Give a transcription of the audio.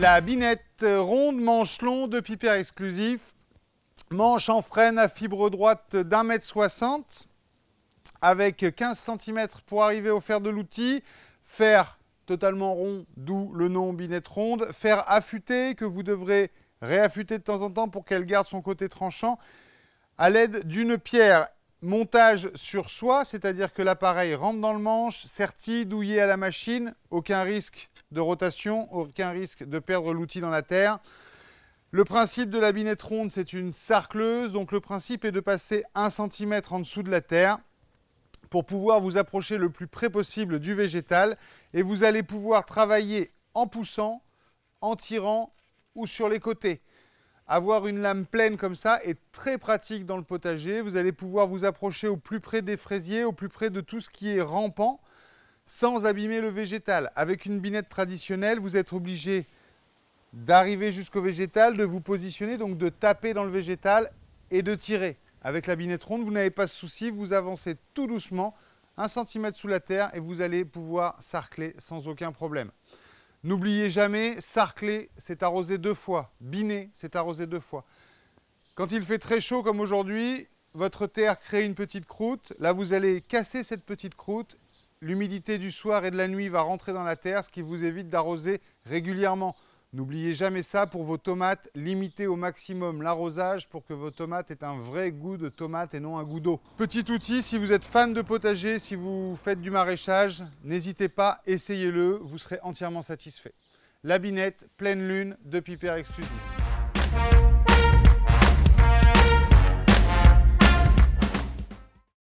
La binette ronde, manche long, de Piper Exclusif, manche en freine à fibre droite d'un mètre soixante, avec 15 cm pour arriver au fer de l'outil, fer totalement rond, d'où le nom binette ronde, fer affûté que vous devrez réaffûter de temps en temps pour qu'elle garde son côté tranchant, à l'aide d'une pierre montage sur soi, c'est-à-dire que l'appareil rentre dans le manche, serti, douillé à la machine, aucun risque de rotation, aucun risque de perdre l'outil dans la terre. Le principe de la binette ronde, c'est une sarcleuse, donc le principe est de passer un centimètre en dessous de la terre pour pouvoir vous approcher le plus près possible du végétal et vous allez pouvoir travailler en poussant, en tirant ou sur les côtés. Avoir une lame pleine comme ça est très pratique dans le potager. Vous allez pouvoir vous approcher au plus près des fraisiers, au plus près de tout ce qui est rampant, sans abîmer le végétal. Avec une binette traditionnelle, vous êtes obligé d'arriver jusqu'au végétal, de vous positionner, donc de taper dans le végétal et de tirer. Avec la binette ronde, vous n'avez pas ce souci, vous avancez tout doucement, un centimètre sous la terre, et vous allez pouvoir sarcler sans aucun problème. N'oubliez jamais, sarcler c'est arroser deux fois, biner c'est arrosé deux fois. Quand il fait très chaud comme aujourd'hui, votre terre crée une petite croûte. Là, vous allez casser cette petite croûte. L'humidité du soir et de la nuit va rentrer dans la terre, ce qui vous évite d'arroser régulièrement. N'oubliez jamais ça pour vos tomates, limitez au maximum l'arrosage pour que vos tomates aient un vrai goût de tomate et non un goût d'eau. Petit outil, si vous êtes fan de potager, si vous faites du maraîchage, n'hésitez pas, essayez-le, vous serez entièrement satisfait. La binette, pleine lune, de Piper exclusif.